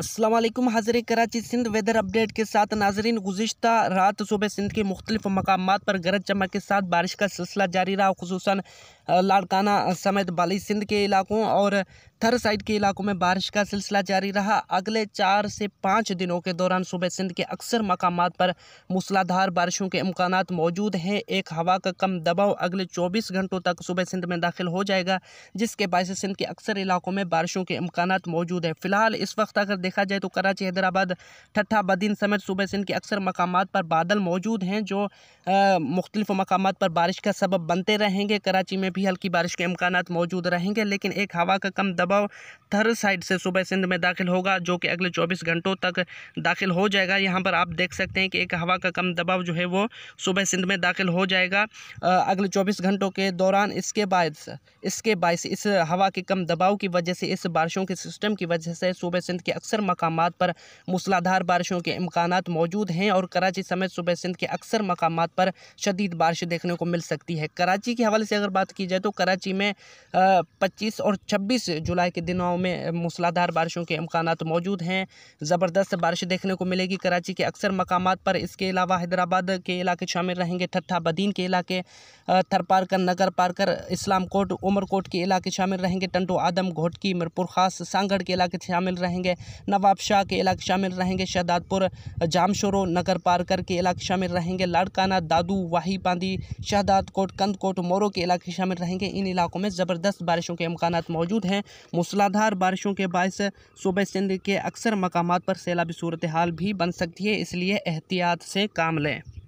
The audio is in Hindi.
असलम हाजिर कराची सिंध वेदर अपडेट के साथ नाजरीन गुज्त रात सुबह सिंध के मुख्तलिफ मकाम पर गरज चमक के साथ बारिश का सिलसिला जारी रहा खसूस लाड़काना समेत बाली सिंध के इलाकों और थर साइड के इलाकों में बारिश का सिलसिला जारी रहा अगले चार से पाँच दिनों के दौरान सुबह सिंध के अक्सर मकाम पर मूसलाधार बारिशों के इम्कान मौजूद हैं एक हवा का कम दबाव अगले 24 घंटों तक सुबह सिंध में दाखिल हो जाएगा जिसके बायस सिंध के अक्सर इलाकों में बारिशों के इम्कान मौजूद हैं फिलहाल इस वक्त अगर देखा जाए तो कराची हैदराबाद ठट्ठा बदीन समेत सुबह सिंध के अक्सर मकाम पर बादल मौजूद हैं जो मुख्तलिफ मकाम पर बारिश का सबब बनते रहेंगे कराची में भी भी हल्की बारिश के इम्कान मौजूद रहेंगे लेकिन एक हवा का कम दबाव थर साइड से सुबह सिंध में दाखिल होगा जो कि अगले चौबीस घंटों तक दाखिल हो जाएगा यहाँ पर आप देख सकते हैं कि एक हवा का कम दबाव जो है वो सुबह सिंध में दाखिल हो जाएगा अगले चौबीस घंटों के दौरान इसके बाद इसके बायस इस हवा के कम दबाव की वजह से इस बारिशों के सिस्टम की वजह से सुबह सिंध के अक्सर मकाम पर मूसलाधार बारिशों के इम्कान मौजूद हैं और कराची समेत सुबह सिंध के अक्सर मकाम पर शदीद बारिश देखने को मिल सकती है कराची के हवाले से अगर बात की जाए तो कराची में पच्चीस और छब्बीस जुलाई के दिनों में मूसलाधार बारिशों के अमकान मौजूद हैं ज़बरदस्त बारिश देखने को मिलेगी कराची के अक्सर मकाम पर इसके अलावा हैदराबाद के इलाके शामिल रहेंगे ठट्ठा बदीन के इलाके थरपारकर नगर पारकर इस्लाम कोट उमरकोट के इलाके शामिल रहेंगे टंडो आदम घोटकी मिरपुर खास सांगढ़ के इलाके शामिल रहेंगे नवाब शाह के इलाके शामिल रहेंगे शहदादपुर जामशोरो नगर पारकर के इलाके शामिल रहेंगे लाड़काना दादू वाही बांदी शहदाद कोट कंदकोट मोरो के इलाके शामिल शामिल रहेंगे इन इलाकों में ज़बरदस्त बारिशों के अमकान मौजूद हैं मूसलाधार बारिशों के बायस सूबे सिंध के अक्सर मकाम पर सैलाबी सूरत हाल भी बन सकती है इसलिए एहतियात से काम लें